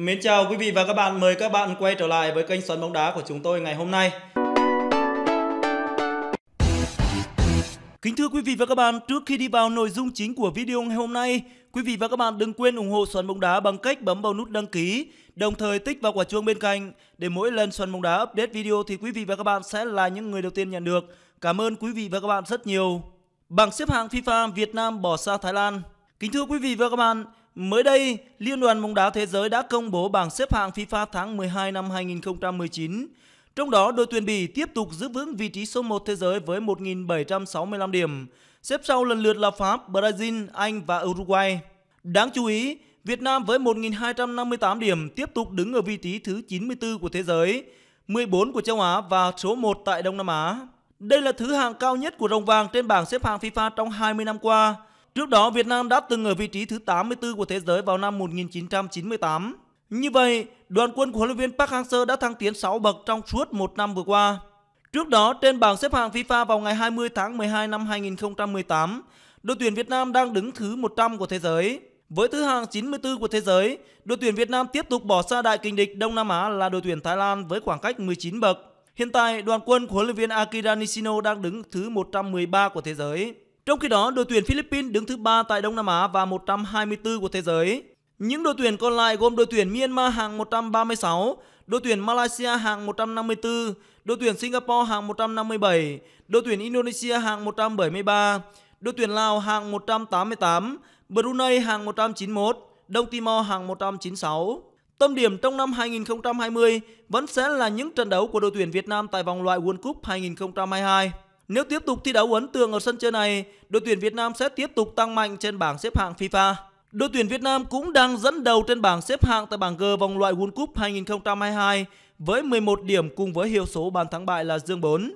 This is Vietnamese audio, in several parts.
Mến chào quý vị và các bạn, mời các bạn quay trở lại với kênh Xoắn bóng đá của chúng tôi ngày hôm nay. Kính thưa quý vị và các bạn, trước khi đi vào nội dung chính của video ngày hôm nay, quý vị và các bạn đừng quên ủng hộ Xoắn bóng đá bằng cách bấm vào nút đăng ký, đồng thời tích vào quả chuông bên cạnh để mỗi lần Xoắn bóng đá update video thì quý vị và các bạn sẽ là những người đầu tiên nhận được. Cảm ơn quý vị và các bạn rất nhiều. Bảng xếp hạng FIFA Việt Nam bỏ xa Thái Lan. Kính thưa quý vị và các bạn, Mới đây, Liên đoàn bóng đá thế giới đã công bố bảng xếp hạng FIFA tháng 12 năm 2019. Trong đó, đội tuyển Bỉ tiếp tục giữ vững vị trí số 1 thế giới với 1.765 điểm, xếp sau lần lượt là Pháp, Brazil, Anh và Uruguay. Đáng chú ý, Việt Nam với 1.258 điểm tiếp tục đứng ở vị trí thứ 94 của thế giới, 14 của châu Á và số 1 tại Đông Nam Á. Đây là thứ hạng cao nhất của rồng vàng trên bảng xếp hạng FIFA trong 20 năm qua – Trước đó, Việt Nam đã từng ở vị trí thứ 84 của thế giới vào năm 1998. Như vậy, đoàn quân của huấn luyện viên Park Hang-seo đã thăng tiến 6 bậc trong suốt một năm vừa qua. Trước đó, trên bảng xếp hạng FIFA vào ngày 20 tháng 12 năm 2018, đội tuyển Việt Nam đang đứng thứ 100 của thế giới. Với thứ hạng 94 của thế giới, đội tuyển Việt Nam tiếp tục bỏ xa đại kình địch Đông Nam Á là đội tuyển Thái Lan với khoảng cách 19 bậc. Hiện tại, đoàn quân của huấn luyện viên Akira Nishino đang đứng thứ 113 của thế giới. Trong khi đó, đội tuyển Philippines đứng thứ 3 tại Đông Nam Á và 124 của thế giới. Những đội tuyển còn lại gồm đội tuyển Myanmar hàng 136, đội tuyển Malaysia hàng 154, đội tuyển Singapore hàng 157, đội tuyển Indonesia hàng 173, đội tuyển Lào hàng 188, Brunei hàng 191, Đông Timor hàng 196. Tâm điểm trong năm 2020 vẫn sẽ là những trận đấu của đội tuyển Việt Nam tại vòng loại World Cup 2022. Nếu tiếp tục thi đấu ấn tượng ở sân chơi này, đội tuyển Việt Nam sẽ tiếp tục tăng mạnh trên bảng xếp hạng FIFA. Đội tuyển Việt Nam cũng đang dẫn đầu trên bảng xếp hạng tại bảng G vòng loại World Cup 2022 với 11 điểm cùng với hiệu số bàn thắng bại là dương 4.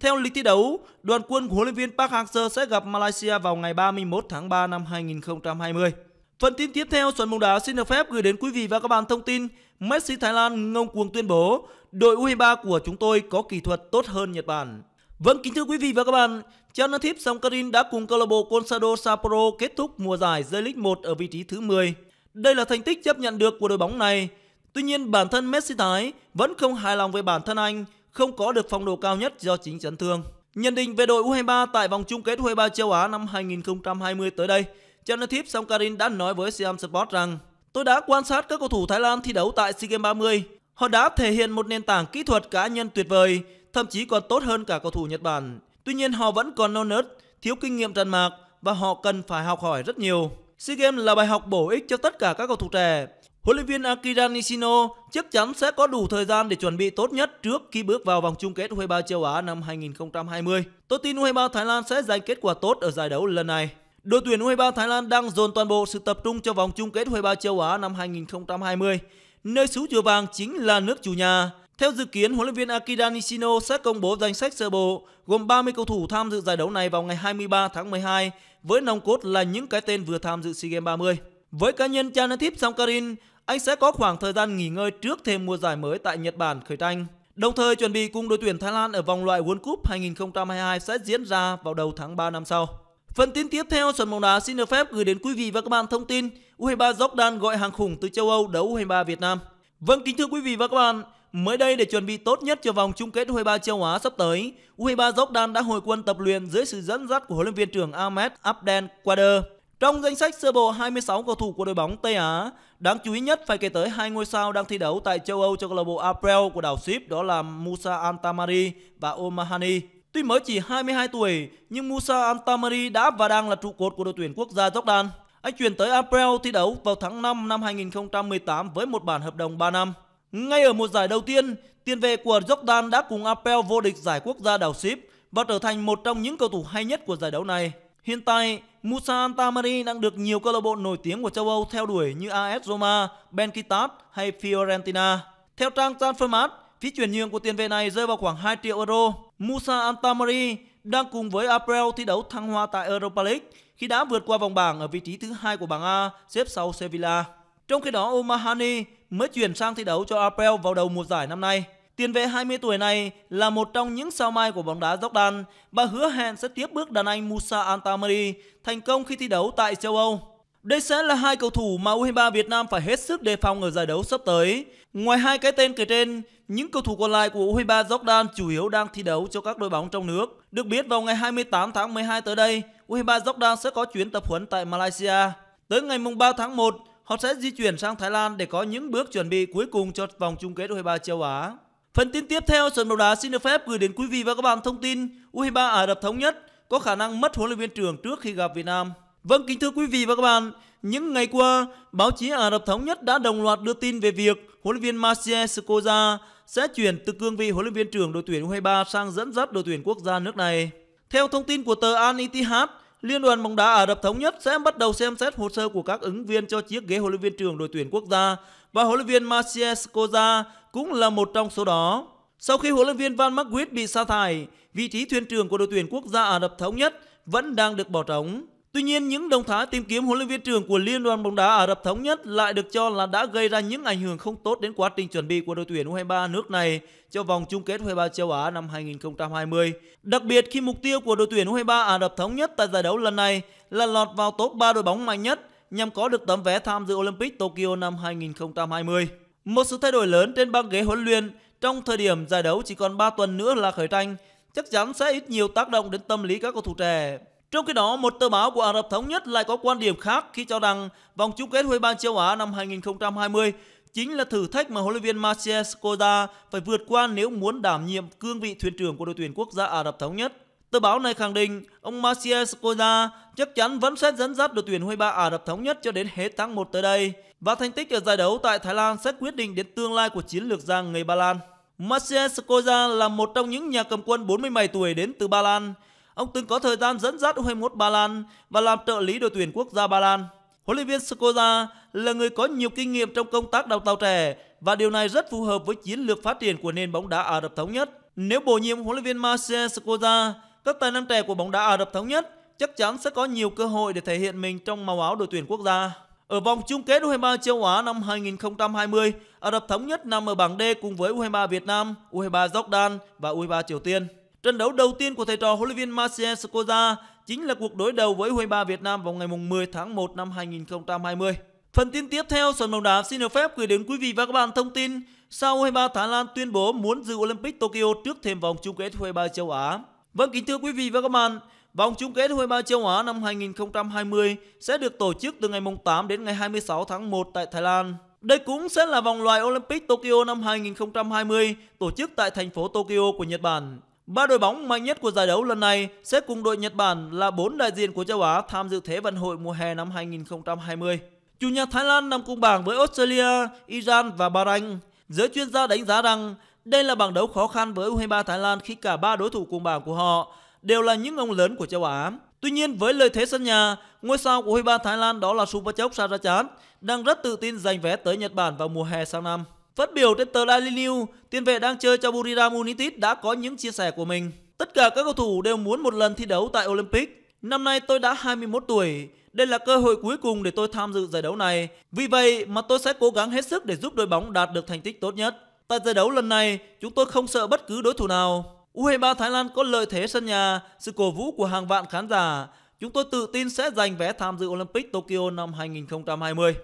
Theo lịch thi đấu, đoàn quân của huấn luyện viên Park Hang-seo sẽ gặp Malaysia vào ngày 31 tháng 3 năm 2020. Phần tin tiếp theo, Xuân Bóng Đá xin được phép gửi đến quý vị và các bạn thông tin Messi Thái Lan ngông cuồng tuyên bố đội U23 của chúng tôi có kỹ thuật tốt hơn Nhật Bản. Vâng kính thưa quý vị và các bạn, Chernatip Songkarin đã cùng câu lạc bộ Consadole Sapporo kết thúc mùa giải J-League 1 ở vị trí thứ 10. Đây là thành tích chấp nhận được của đội bóng này. Tuy nhiên bản thân Messi Thái vẫn không hài lòng về bản thân anh, không có được phong độ cao nhất do chính chấn thương. Nhận định về đội U23 tại vòng chung kết U23 châu Á năm 2020 tới đây, Chernatip Songkarin đã nói với Siam Sport rằng Tôi đã quan sát các cầu thủ Thái Lan thi đấu tại SEA Games 30. Họ đã thể hiện một nền tảng kỹ thuật cá nhân tuyệt vời, thậm chí còn tốt hơn cả cầu thủ Nhật Bản. Tuy nhiên họ vẫn còn non nớt, thiếu kinh nghiệm trần mạc và họ cần phải học hỏi rất nhiều. SEA Games là bài học bổ ích cho tất cả các cầu thủ trẻ. Huấn luyện viên Akira Nishino chắc chắn sẽ có đủ thời gian để chuẩn bị tốt nhất trước khi bước vào vòng chung kết U23 châu Á năm 2020. Tôi tin U23 Thái Lan sẽ giành kết quả tốt ở giải đấu lần này. Đội tuyển U23 Thái Lan đang dồn toàn bộ sự tập trung cho vòng chung kết U23 châu Á năm 2020, nơi xứ chùa vàng chính là nước chủ nhà. Theo dự kiến, huấn luyện viên Akira Nishino sẽ công bố danh sách sơ bộ gồm 30 cầu thủ tham dự giải đấu này vào ngày 23 tháng 12 với nòng cốt là những cái tên vừa tham dự SEA Games 30. Với cá nhân Chanathip Samkarin, anh sẽ có khoảng thời gian nghỉ ngơi trước thêm mùa giải mới tại Nhật Bản khởi tranh. Đồng thời chuẩn bị cùng đội tuyển Thái Lan ở vòng loại World Cup 2022 sẽ diễn ra vào đầu tháng 3 năm sau. Phần tin tiếp theo sân bóng đá xin được phép gửi đến quý vị và các bạn thông tin U23 Jordan gọi hàng khủng từ châu Âu đấu U23 Việt Nam. Vâng kính thưa quý vị và các bạn, Mới đây để chuẩn bị tốt nhất cho vòng chung kết U23 châu Á sắp tới, U23 Jordan đã hồi quân tập luyện dưới sự dẫn dắt của huấn luyện viên trưởng Ahmed Abdel Qadir. Trong danh sách sơ bộ 26 cầu thủ của đội bóng Tây Á, đáng chú ý nhất phải kể tới hai ngôi sao đang thi đấu tại châu Âu cho câu lạc bộ April của đảo Ship đó là Musa Antamari và Omahani. Tuy mới chỉ 22 tuổi, nhưng Musa Antamari đã và đang là trụ cột của đội tuyển quốc gia Jordan. Anh chuyển tới April thi đấu vào tháng 5 năm 2018 với một bản hợp đồng 3 năm. Ngay ở một giải đầu tiên, tiền vệ của Jordan đã cùng Apel vô địch giải quốc gia đảo Ship và trở thành một trong những cầu thủ hay nhất của giải đấu này. Hiện tại, Musa Antamari đang được nhiều câu lạc bộ nổi tiếng của châu Âu theo đuổi như AS Roma, Besiktas hay Fiorentina. Theo trang Transfermarkt, phí chuyển nhượng của tiền vệ này rơi vào khoảng 2 triệu euro. Musa Antamari đang cùng với April thi đấu thăng hoa tại Europa League khi đã vượt qua vòng bảng ở vị trí thứ hai của bảng A, xếp sau Sevilla. Trong khi đó, Omahani mới chuyển sang thi đấu cho Apel vào đầu mùa giải năm nay. Tiền vệ 20 tuổi này là một trong những sao mai của bóng đá Jordan và hứa hẹn sẽ tiếp bước đàn anh Musa Antamari thành công khi thi đấu tại châu Âu. Đây sẽ là hai cầu thủ mà U23 Việt Nam phải hết sức đề phòng ở giải đấu sắp tới. Ngoài hai cái tên kể trên, những cầu thủ còn lại của U23 Jordan chủ yếu đang thi đấu cho các đội bóng trong nước. Được biết vào ngày 28 tháng 12 tới đây, U23 Jordan sẽ có chuyến tập huấn tại Malaysia. Tới ngày 3 tháng 1, họ sẽ di chuyển sang Thái Lan để có những bước chuẩn bị cuối cùng cho vòng chung kết U23 châu Á. Phần tin tiếp theo, sân bóng đá xin được phép gửi đến quý vị và các bạn thông tin U23 Ả Rập Thống Nhất có khả năng mất huấn luyện viên trưởng trước khi gặp Việt Nam. Vâng, kính thưa quý vị và các bạn, những ngày qua, báo chí Ả Rập Thống Nhất đã đồng loạt đưa tin về việc huấn luyện viên Marcel Skoza sẽ chuyển từ cương vị huấn luyện viên trưởng đội tuyển U23 sang dẫn dắt đội tuyển quốc gia nước này. Theo thông tin của tờ Al Ittihad, Liên đoàn bóng đá Ả Rập Thống Nhất sẽ bắt đầu xem xét hồ sơ của các ứng viên cho chiếc ghế huấn luyện viên trưởng đội tuyển quốc gia và huấn luyện viên Maciej Koza cũng là một trong số đó. Sau khi huấn luyện viên Van Markwit bị sa thải, vị trí thuyền trưởng của đội tuyển quốc gia Ả Rập Thống Nhất vẫn đang được bỏ trống. Tuy nhiên, những động thái tìm kiếm huấn luyện viên trưởng của Liên đoàn bóng đá Ả Rập Thống Nhất lại được cho là đã gây ra những ảnh hưởng không tốt đến quá trình chuẩn bị của đội tuyển U23 nước này cho vòng chung kết U23 châu Á năm 2020. Đặc biệt khi mục tiêu của đội tuyển U23 Ả Rập Thống Nhất tại giải đấu lần này là lọt vào top 3 đội bóng mạnh nhất nhằm có được tấm vé tham dự Olympic Tokyo năm 2020. Một sự thay đổi lớn trên băng ghế huấn luyện trong thời điểm giải đấu chỉ còn 3 tuần nữa là khởi tranh chắc chắn sẽ ít nhiều tác động đến tâm lý các cầu thủ trẻ. Trong khi đó, một tờ báo của Ả Rập Thống Nhất lại có quan điểm khác khi cho rằng vòng chung kết Huy ban châu Á năm 2020 chính là thử thách mà huấn luyện viên Marcel Skoda phải vượt qua nếu muốn đảm nhiệm cương vị thuyền trưởng của đội tuyển quốc gia Ả Rập Thống Nhất. Tờ báo này khẳng định ông Marcel Skoda chắc chắn vẫn sẽ dẫn dắt đội tuyển U23 Ả Rập Thống Nhất cho đến hết tháng 1 tới đây và thành tích ở giải đấu tại Thái Lan sẽ quyết định đến tương lai của chiến lược gia người Ba Lan. Marcel Skoda là một trong những nhà cầm quân 47 tuổi đến từ Ba Lan. Ông từng có thời gian dẫn dắt U21 Ba Lan và làm trợ lý đội tuyển quốc gia Ba Lan. Huấn luyện viên Skoza là người có nhiều kinh nghiệm trong công tác đào tạo trẻ và điều này rất phù hợp với chiến lược phát triển của nền bóng đá Ả Rập Thống Nhất. Nếu bổ nhiệm huấn luyện viên Marcel Skoza, các tài năng trẻ của bóng đá Ả Rập Thống Nhất chắc chắn sẽ có nhiều cơ hội để thể hiện mình trong màu áo đội tuyển quốc gia. Ở vòng chung kết U23 châu Á năm 2020, Ả Rập Thống Nhất nằm ở bảng D cùng với U23 Việt Nam, U23 Jordan và U23 Triều Tiên. Trận đấu đầu tiên của thầy trò huấn luyện viên Marcel Scoza chính là cuộc đối đầu với U23 Việt Nam vào ngày 10 tháng 1 năm 2020. Phần tin tiếp theo, sân bóng đá xin được phép gửi đến quý vị và các bạn thông tin sau U23 Thái Lan tuyên bố muốn dự Olympic Tokyo trước thêm vòng chung kết U23 châu Á. Vâng kính thưa quý vị và các bạn, vòng chung kết U23 châu Á năm 2020 sẽ được tổ chức từ ngày 8 đến ngày 26 tháng 1 tại Thái Lan. Đây cũng sẽ là vòng loại Olympic Tokyo năm 2020 tổ chức tại thành phố Tokyo của Nhật Bản. Ba đội bóng mạnh nhất của giải đấu lần này sẽ cùng đội Nhật Bản là bốn đại diện của châu Á tham dự Thế vận hội mùa hè năm 2020. Chủ nhà Thái Lan nằm cùng bảng với Australia, Iran và Bahrain. Giới chuyên gia đánh giá rằng đây là bảng đấu khó khăn với U23 Thái Lan khi cả ba đối thủ cùng bảng của họ đều là những ông lớn của châu Á. Tuy nhiên với lợi thế sân nhà, ngôi sao của U23 Thái Lan đó là Supachok Sarachan đang rất tự tin giành vé tới Nhật Bản vào mùa hè sang năm. Phát biểu trên tờ Daily News, tiền vệ đang chơi cho Buriram United đã có những chia sẻ của mình. Tất cả các cầu thủ đều muốn một lần thi đấu tại Olympic. Năm nay tôi đã 21 tuổi, đây là cơ hội cuối cùng để tôi tham dự giải đấu này. Vì vậy mà tôi sẽ cố gắng hết sức để giúp đội bóng đạt được thành tích tốt nhất. Tại giải đấu lần này, chúng tôi không sợ bất cứ đối thủ nào. U23 Thái Lan có lợi thế sân nhà, sự cổ vũ của hàng vạn khán giả. Chúng tôi tự tin sẽ giành vé tham dự Olympic Tokyo năm 2020.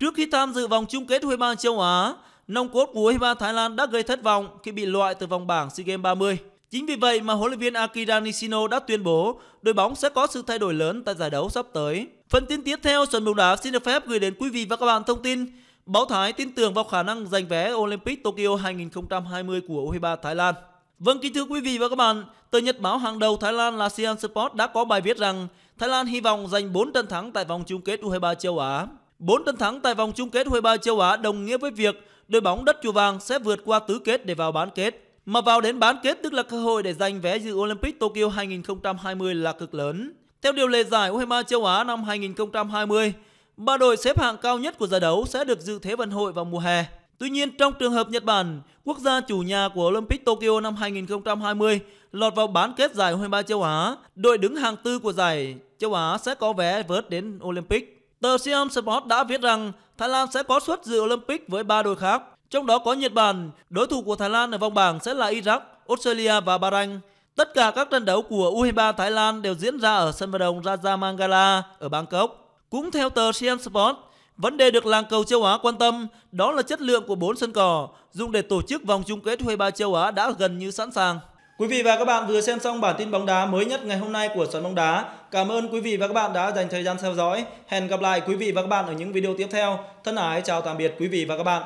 Trước khi tham dự vòng chung kết U23 châu Á, nông cốt của U23 Thái Lan đã gây thất vọng khi bị loại từ vòng bảng SEA Games 30. Chính vì vậy mà huấn luyện viên Akira Nishino đã tuyên bố đội bóng sẽ có sự thay đổi lớn tại giải đấu sắp tới. Phần tin tiếp theo Xuân bóng đá xin được phép gửi đến quý vị và các bạn thông tin Báo Thái tin tưởng vào khả năng giành vé Olympic Tokyo 2020 của U23 Thái Lan. Vâng kính thưa quý vị và các bạn, tờ Nhật báo hàng đầu Thái Lan là Sian Sport đã có bài viết rằng Thái Lan hy vọng giành 4 trận thắng tại vòng chung kết U23 châu Á. 4 trận thắng tại vòng chung kết U23 châu Á đồng nghĩa với việc đội bóng đất chùa vàng sẽ vượt qua tứ kết để vào bán kết. Mà vào đến bán kết tức là cơ hội để giành vé dự Olympic Tokyo 2020 là cực lớn. Theo điều lệ giải U23 châu Á năm 2020, ba đội xếp hạng cao nhất của giải đấu sẽ được dự Thế vận hội vào mùa hè. Tuy nhiên, trong trường hợp Nhật Bản, quốc gia chủ nhà của Olympic Tokyo năm 2020 lọt vào bán kết giải U23 châu Á, đội đứng hàng tư của giải châu Á sẽ có vé vớt đến Olympic. Tờ Siam Sport đã viết rằng Thái Lan sẽ có suất dự Olympic với ba đội khác, trong đó có Nhật Bản. Đối thủ của Thái Lan ở vòng bảng sẽ là Iraq, Australia và Bahrain. Tất cả các trận đấu của U23 Thái Lan đều diễn ra ở sân vận động Raja Mangala ở Bangkok. Cũng theo tờ Siam Sport, vấn đề được làng cầu châu Á quan tâm đó là chất lượng của bốn sân cỏ dùng để tổ chức vòng chung kết U23 châu Á đã gần như sẵn sàng. Quý vị và các bạn vừa xem xong bản tin bóng đá mới nhất ngày hôm nay của Sóng Bóng Đá. Cảm ơn quý vị và các bạn đã dành thời gian theo dõi. Hẹn gặp lại quý vị và các bạn ở những video tiếp theo. Thân ái chào tạm biệt quý vị và các bạn.